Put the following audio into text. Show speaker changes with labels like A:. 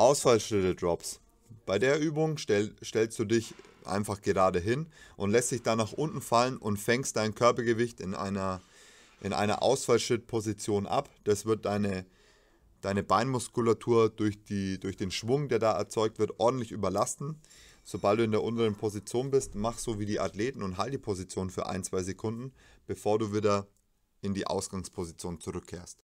A: Ausfallschritte Drops. Bei der Übung stell, stellst du dich einfach gerade hin und lässt dich dann nach unten fallen und fängst dein Körpergewicht in einer, in einer Ausfallschrittposition ab. Das wird deine, deine Beinmuskulatur durch, die, durch den Schwung, der da erzeugt wird, ordentlich überlasten. Sobald du in der unteren Position bist, mach so wie die Athleten und halt die Position für ein, zwei Sekunden, bevor du wieder in die
B: Ausgangsposition zurückkehrst.